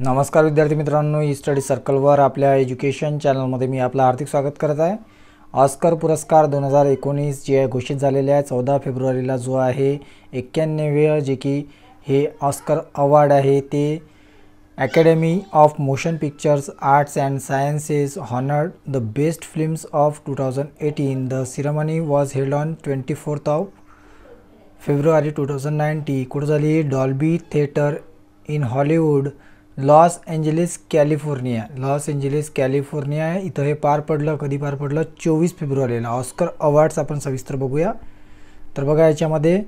नमस्कार विद्यार्थी मित्रांनो ई स्टडी सर्कलवर आपल्या एज्युकेशन चॅनलमध्ये मी आपलं हार्दिक स्वागत करत आहे ऑस्कर पुरस्कार दोन हजार एकोणीस जे घोषित झालेले आहे चौदा फेब्रुवारीला जो आहे एक्क्याण्णवे जे की हे ऑस्कर अवॉर्ड आहे ते academy of motion pictures arts and sciences honoured the best films of two thousand eighteen the ceremony was held on twenty fourth of February two thousand ninety कुठं झाली Dolby theatre in Hollywood Los Angeles California Los Angeles California इथं हे पार पडलं कधी पार पडलं चोवीस फेब्रुवारीला ऑस्कर अवॉर्ड्स आपण सविस्तर बघूया तर बघा याच्यामध्ये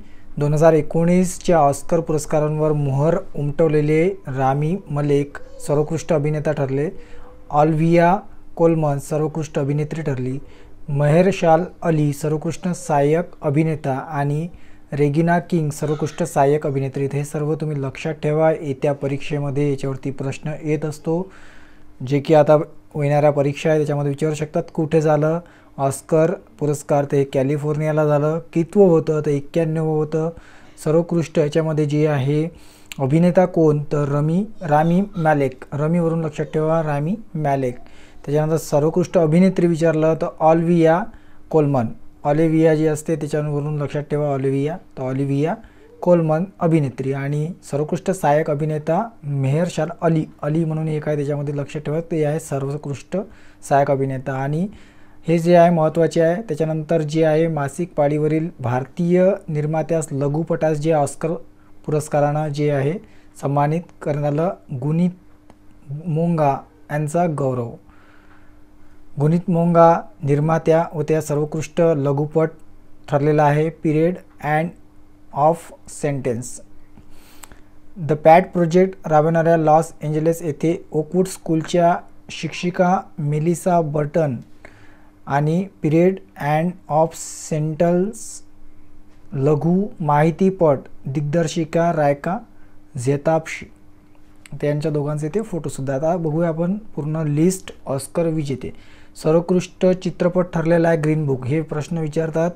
दोन हजार एकोणीसच्या ऑस्कर पुरस्कारांवर मोहर उमटवलेले रामी मलेक सर्वोत्कृष्ट अभिनेता ठरले ऑलव्हिया कोलमन सर्वोत्कृष्ट अभिनेत्री ठरली महेर शाल अली सर्वोत्कृष्ट सहाय्यक अभिनेता आणि रेगिना किंग सर्वोत्कृष्ट सहाय्यक अभिनेत्री हे सर्व तुम्ही लक्षात ठेवा येत्या परीक्षेमध्ये याच्यावरती प्रश्न येत असतो जे की आता येणाऱ्या परीक्षा आहे त्याच्यामध्ये विचारू शकतात कुठे झालं ऑस्कर पुरस्कार ते कॅलिफोर्नियाला झालं कितव होतं तर एक्क्याण्णव होतं सर्वोत्कृष्ट याच्यामध्ये जे आहे अभिनेता कोण तर रमी रामी मॅलेक रमीवरून लक्षात ठेवा रामी मॅलेक त्याच्यानंतर सर्वोत्कृष्ट अभिनेत्री विचारलं तर ऑलविया कोलमन ऑलिव्हिया जी असते त्याच्यावरून लक्षात ठेवा ऑलिव्हिया तर ऑलिव्हिया कोलमन अभिनेत्री आणि सर्वोत्कृष्ट सहाय्यक अभिनेता मेहरशाल अली अली म्हणून एक आहे त्याच्यामध्ये लक्षात ठेवा ते आहे सर्वोत्कृष्ट सहाय्यक अभिनेता आणि हे जे आहे महत्त्वाचे आहे त्याच्यानंतर जे आहे मासिक पाळीवरील भारतीय निर्मात्यास लघुपटास जे ऑस्कर पुरस्कारानं जे आहे सन्मानित करण्याला गुणित मोंगा यांचा गौरव गुणित मोंगा निर्मात्या व त्या सर्वोत्कृष्ट लघुपट ठरलेला आहे period end of sentence the pad project राबवणाऱ्या लॉस एंजलेस येथे ओकवूड स्कूलच्या शिक्षिका मेलिसा बर्टन आणि पिरियड अँड ऑफ सेंटल्स लघु माहितीपट दिग्दर्शिका रायका झेतापशी त्यांच्या दोघांचे ते फोटोसुद्धा आता बघूया आपण पूर्ण लिस्ट ऑस्कर विजेते सर्वोत्कृष्ट चित्रपट ठरलेला आहे ग्रीन बुक हे प्रश्न विचारतात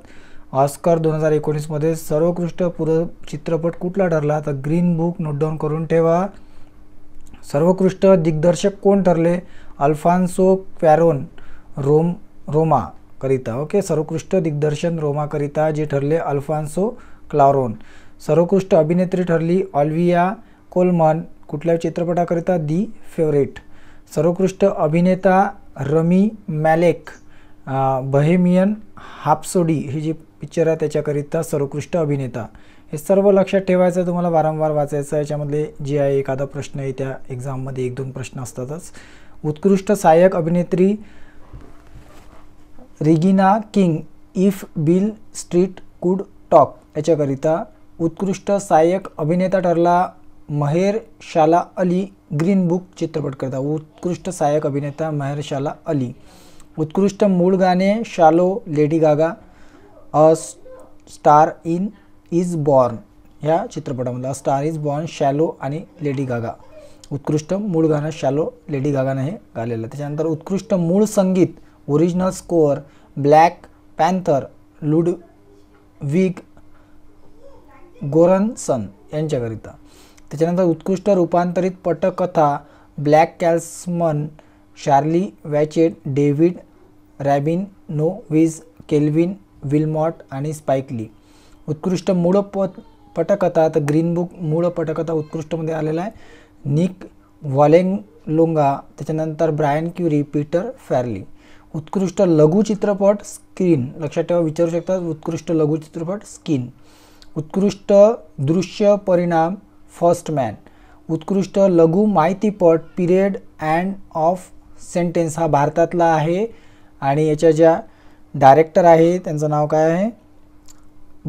ऑस्कर दोन हजार एकोणीसमध्ये सर्वोत्कृष्ट पुर चित्रपट कुठला ठरला तर ग्रीन बुक नोट डाऊन करून ठेवा सर्वोत्कृष्ट दिग्दर्शक कोण ठरले अल्फान्सो पॅरोन रोम रोमा करिता ओके सर्वोत्कृष्ट दिग्दर्शन रोमाकरिता जे ठरले अल्फान्सो क्लारोन सर्वोत्कृष्ट अभिनेत्री ठरली ऑल्विया कोलमन कुठल्या चित्रपटाकरिता दी फेवरेट सर्वोत्कृष्ट अभिनेता रमी मॅलेक बहेमियन हापसोडी ही जी पिक्चर आहे त्याच्याकरिता सर्वोत्कृष्ट अभिनेता हे सर्व लक्षात ठेवायचं तुम्हाला वारंवार वाचायचं याच्यामधले जे आहे एखादा प्रश्न आहे त्या एक्झाममध्ये एक दोन प्रश्न असतातच उत्कृष्ट सहाय्यक अभिनेत्री Regina King if Beale Street could talk याच्याकरिता उत्कृष्ट सहाय्यक अभिनेता ठरला महेर शाला अली ग्रीन बुक करता उत्कृष्ट सहाय्यक अभिनेता शाला अली उत्कृष्ट मूळ गाणे shallow Lady Gaga a star in is born ह्या चित्रपटामधला स्टार इज बॉर्न शॅलो आणि लेडी गागा उत्कृष्ट मूळ गाणं शॅलो लेडी गागानं हे गालेलं त्याच्यानंतर उत्कृष्ट मूळ संगीत original score Black Panther Ludwig Goransson यांच्याकरिता त्याच्यानंतर उत्कृष्ट रूपांतरित पटकथा BlacKkKlansman Charlie Wachtel David Rabinowitz Kelvin Willmott आणि स्पाइकली उत्कृष्ट मूळ पट पटकथा तर ग्रीन बुक मूळ पटकथा उत्कृष्टमध्ये आलेला आहे निक लोंगा त्याच्यानंतर ब्रायन क्युरी पीटर फॅरली उत्कृष्ट लघु चित्रपट स्क्रीन लक्षात ठेवा विचारू शकतात उत्कृष्ट लघुचित्रपट स्किन उत्कृष्ट दृश्य परिणाम फर्स्ट मॅन उत्कृष्ट लघु माहितीपट पिरियड अँड ऑफ सेंटेन्स हा भारतातला आहे आणि याच्या ज्या डायरेक्टर आहे त्यांचं नाव काय आहे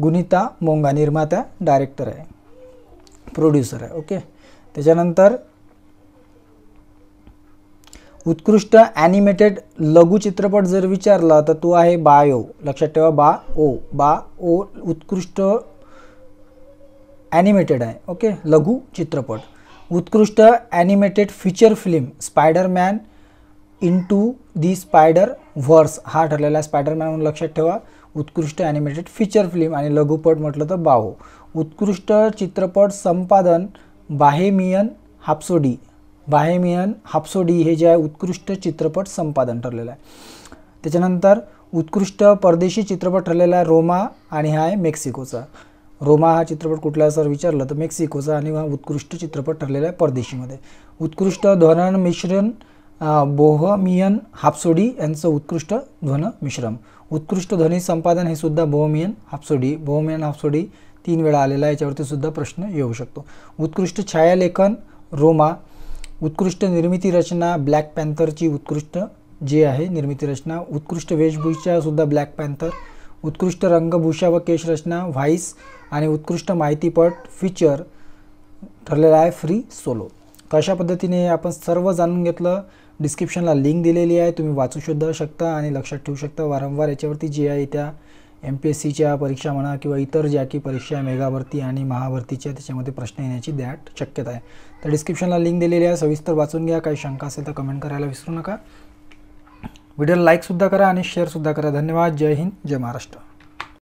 गुनिता मोंगा निर्माता डायरेक्टर आहे प्रोड्युसर आहे ओके त्याच्यानंतर उत्कृष्ट ॲनिमेटेड लघु चित्रपट जर विचारला तर तो आहे बायो लक्षात ठेवा बा ओ बा ओ उत्कृष्ट ॲनिमेटेड आहे ओके लघु चित्रपट उत्कृष्ट animated feature film Spiderman into the spider verse हा ठरलेला आहे स्पायडरमॅन म्हणून लक्षात ठेवा उत्कृष्ट ॲनिमेटेड फीचर फिल्म आणि लघुपट म्हटलं तर बाहो उत्कृष्ट चित्रपट संपादन बाहेमियन हाप्सोडी बाहेमियन हाप्सोडी हे जे आहे उत्कृष्ट चित्रपट संपादन ठरलेलं आहे त्याच्यानंतर उत्कृष्ट परदेशी चित्रपट ठरलेला आहे रोमा आणि हा आहे मेक्सिकोचा रोमा हा चित्रपट कुठला सर विचारलं तर मेक्सिकोचा आणि हा उत्कृष्ट चित्रपट ठरलेला आहे परदेशीमध्ये उत्कृष्ट ध्वनन मिश्रण बोहमियन हापसोडी यांचं उत्कृष्ट ध्वन मिश्रम उत्कृष्ट ध्वनी संपादन हे सुद्धा बोहमियन हापसोडी बोहमियन हापसोडी तीन वेळा आलेला आहे याच्यावरती सुद्धा प्रश्न येऊ शकतो उत्कृष्ट छायालेखन रोमा उत्कृष्ट निर्मिती रचना ब्लॅक पॅन्थरची उत्कृष्ट जे आहे निर्मिती रचना उत्कृष्ट वेशभूषा सुद्धा ब्लॅक पॅन्थर उत्कृष्ट रंगभूषा व केशरचना व्हाईस आणि उत्कृष्ट माहितीपट फीचर ठरलेला आहे फ्री सोलो कशा पद्धतीने आपण सर्व जाणून घेतलं डिस्क्रिप्शनला लिंक दिलेली आहे तुम्ही वाचू सुद्धा शकता आणि लक्षात ठेवू शकता वारंवार याच्यावरती जे आहे त्या एम पी एस सीच्या परीक्षा म्हणा किंवा इतर ज्या की परीक्षा मेगावरती आणि महाभरतीच्या त्याच्यामध्ये प्रश्न येण्याची दॅट शक्यता आहे तर डिस्क्रिप्शनला लिंक दिलेली आहे सविस्तर वाचून घ्या काही शंका असेल तर कमेंट करायला विसरू नका व्हिडिओला लाईकसुद्धा करा आणि शेअरसुद्धा करा धन्यवाद जय हिंद जय महाराष्ट्र